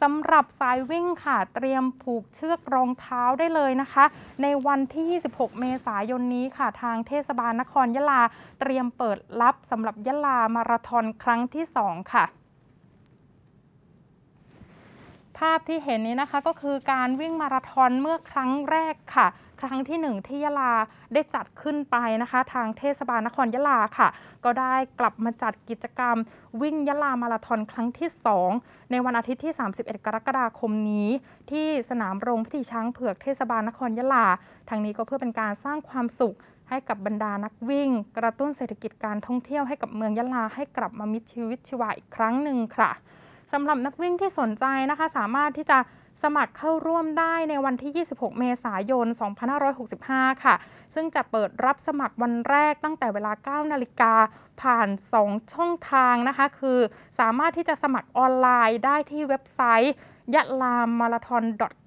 สำหรับสายวิ่งค่ะเตรียมผูกเชือกรองเท้าได้เลยนะคะ ในวันที่ 26 เมษายนนี้ค่ะทางเทศบาลนครยะลาเตรียมเปิดรับสำหรับยะลามาราธอนครั้งที่ 2 ค่ะ ภาพที่เห็นนี้นะคะก็คือการวิ่งมาราธอนเมื่อครั้งแรกค่ะครั้งที่ 1 ที่ยะลาได้จัดขึ้นไปนะคะ ทางเทศบาลนครยะลาค่ะ ก็ได้กลับมาจัดกิจกรรมวิ่งยะลามาราธอนครั้งที่ 2 ในวันอาทิตย์ที่ 31 กรกฎาคมนี้ ที่สนามโรงพิธีช้างเผือกเทศบาลนครยะลาทางนี้ก็เพื่อเป็นการสร้างความสุขให้กับบรรดานักวิ่ง กระตุ้นเศรษฐกิจการท่องเที่ยวให้กับเมืองยะลาให้กลับมามีชีวิตชีวาอีกครั้งหนึ่งค่ะสำหรับนักวิ่งที่สนใจนะคะสามารถที่จะสมัครเข้าร่วมได้ในวันที่ 26 เมษายน 2565 ค่ะ ซึ่งจะเปิดรับสมัครวันแรกตั้งแต่เวลา 9 นาฬิกา ผ่าน 2 ช่องทางนะคะ คือสามารถที่จะสมัครออนไลน์ได้ที่เว็บไซต์ยะลามมาราทอน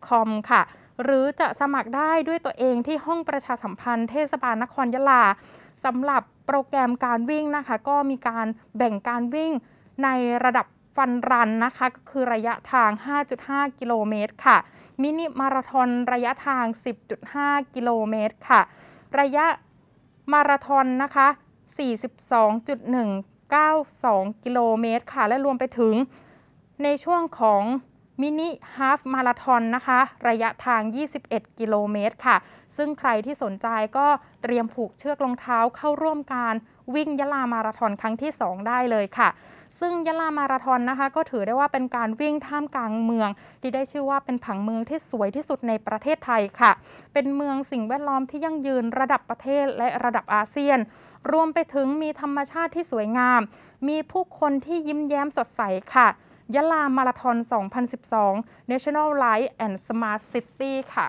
.com ค่ะ หรือจะสมัครได้ด้วยตัวเองที่ห้องประชาสัมพันธ์เทศบาลนครยะลา สำหรับโปรแกรมการวิ่งนะคะ ก็มีการแบ่งการวิ่งในระดับฟันรันนะคะก็คือระยะทาง 5.5 กิโลเมตรค่ะ มินิมาราทอนระยะทาง 10.5 กิโลเมตรค่ะ ระยะมาราทอนนะคะ 42.192 กิโลเมตรค่ะ และรวมไปถึงในช่วงของมินิฮาฟมาราทอนนะคะระยะทาง 21 กิโลเมตรค่ะ ซึ่งใครที่สนใจก็เตรียมผูกเชือกรองเท้าเข้าร่วมการวิ่งยะลามาราทอนครั้งที่ 2 ได้เลยค่ะซึ่งยะลามาราทอนนะคะก็ถือได้ว่าเป็นการวิ่งท่ามกลางเมือง ที่ได้ชื่อว่าเป็นผังเมืองที่สวยที่สุดในประเทศไทยค่ะ เป็นเมืองสิ่งแวดล้อมที่ยั่งยืนระดับประเทศและระดับอาเซียน รวมไปถึงมีธรรมชาติที่สวยงาม มีผู้คนที่ยิ้มแย้มสดใสค่ะยะลามาราธอน 2012 National Light and Smart City ค่ะ